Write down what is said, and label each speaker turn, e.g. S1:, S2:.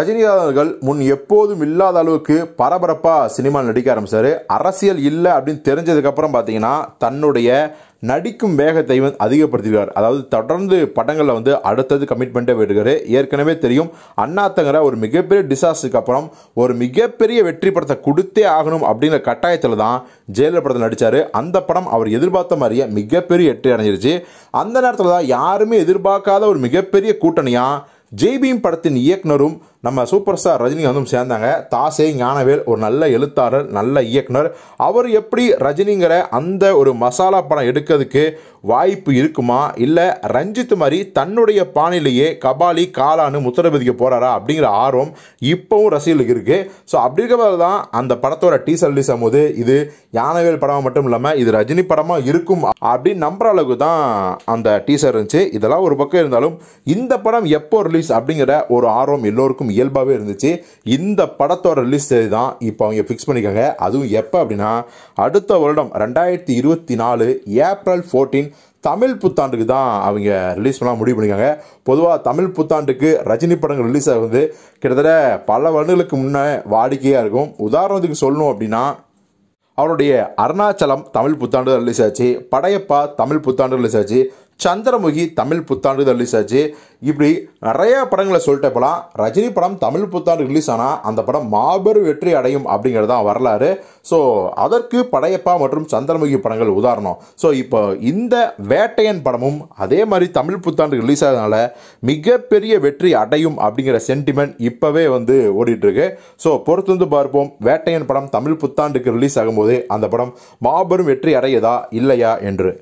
S1: ரஜினிகாந்தர்கள் முன் எப்போதும் இல்லாத அளவுக்கு பரபரப்பாக சினிமா நடிக்க ஆரம்பிச்சாரு அரசியல் இல்லை அப்படின்னு தெரிஞ்சதுக்கப்புறம் பார்த்தீங்கன்னா தன்னுடைய நடிக்கும் வேகத்தை வந்து அதிகப்படுத்திருக்கார் அதாவது தொடர்ந்து படங்களில் வந்து அடுத்தது கமிட்மெண்ட்டே போயிருக்காரு ஏற்கனவே தெரியும் அண்ணாத்தங்கிற ஒரு மிகப்பெரிய டிசாஸ்டருக்கு அப்புறம் ஒரு மிகப்பெரிய வெற்றி படத்தை கொடுத்தே ஆகணும் அப்படிங்கிற கட்டாயத்தில் தான் ஜெயலலிதா படத்தில் நடித்தார் அந்த படம் அவர் எதிர்பார்த்த மாதிரியே மிகப்பெரிய வெற்றி அடைஞ்சிருச்சு அந்த நேரத்தில் தான் யாருமே எதிர்பார்க்காத ஒரு மிகப்பெரிய கூட்டணியாக ஜெய்பீம் படத்தின் இயக்குனரும் நம்ம சூப்பர் ஸ்டார் ரஜினி வந்து சேர்ந்தாங்க தாசே ஞானவேல் ஒரு நல்ல எழுத்தாளர் நல்ல இயக்குனர் அவர் எப்படி ரஜினிங்கிற அந்த ஒரு மசாலா படம் எடுக்கிறதுக்கு வாய்ப்பு இருக்குமா இல்லை ரஞ்சித் மாதிரி தன்னுடைய பாணிலேயே கபாலி காலான்னு முத்திரபதிக்கு பதிக்க போகிறாரா அப்படிங்கிற ஆர்வம் இப்போவும் ரசிகளுக்கு இருக்குது ஸோ அப்படி இருக்கிறது தான் அந்த படத்தோட டீசர் ரிலீஸ் ஆகும்போது இது யானவேல் படம் மட்டும் இல்லாமல் இது ரஜினி படமாக இருக்கும் அப்படின்னு நம்புற அளவுக்கு தான் அந்த டீசர் இருந்துச்சு இதெல்லாம் ஒரு பக்கம் இருந்தாலும் இந்த படம் எப்போ ரிலீஸ் அப்படிங்கிற ஒரு ஆர்வம் எல்லோருக்கும் இயல்பாகவே இருந்துச்சு இந்த படத்தோட ரிலீஸ் தேதி தான் இப்போ அவங்க ஃபிக்ஸ் பண்ணிக்காங்க அதுவும் எப்போ அப்படின்னா அடுத்த வருடம் ரெண்டாயிரத்தி இருபத்தி நாலு ஏப்ரல் ஃபோர்டீன் தமிழ் புத்தாண்டுக்கு தான் அவங்க ரிலீஸ் பண்ண முடிவு பண்ணிக்காங்க பொதுவாக தமிழ் புத்தாண்டுக்கு ரஜினி படங்கள் ரிலீஸ் ஆகுது கிட்டத்தட்ட பல வருடங்களுக்கு முன்னே வாடிக்கையாக இருக்கும் உதாரணத்துக்கு சொல்லணும் அப்படின்னா அவருடைய அருணாச்சலம் தமிழ் புத்தாண்டு ரிலீஸ் ஆச்சு படையப்பா தமிழ் புத்தாண்டு ரிலீஸ் ஆச்சு சந்திரமுகி தமிழ் புத்தாண்டு ரிலீஸ் ஆச்சு இப்படி நிறையா படங்களை சொல்லிட்டே போலாம் ரஜினி படம் தமிழ் புத்தாண்டு ரிலீஸ் ஆனால் அந்த படம் மாபெரும் வெற்றி அடையும் அப்படிங்கிறது தான் வரலாறு ஸோ அதற்கு படையப்பா மற்றும் சந்திரமுகி படங்கள் உதாரணம் ஸோ இப்போ இந்த வேட்டையன் படமும் அதே மாதிரி தமிழ் புத்தாண்டு ரிலீஸ் ஆகிறதுனால மிகப்பெரிய வெற்றி அடையும் அப்படிங்கிற சென்டிமெண்ட் இப்போவே வந்து ஓடிட்டுருக்கு ஸோ பொறுத்து வந்து பார்ப்போம் வேட்டையன் படம் தமிழ் புத்தாண்டுக்கு ரிலீஸ் ஆகும்போது அந்த படம் மாபெரும் வெற்றி அடையதா இல்லையா என்று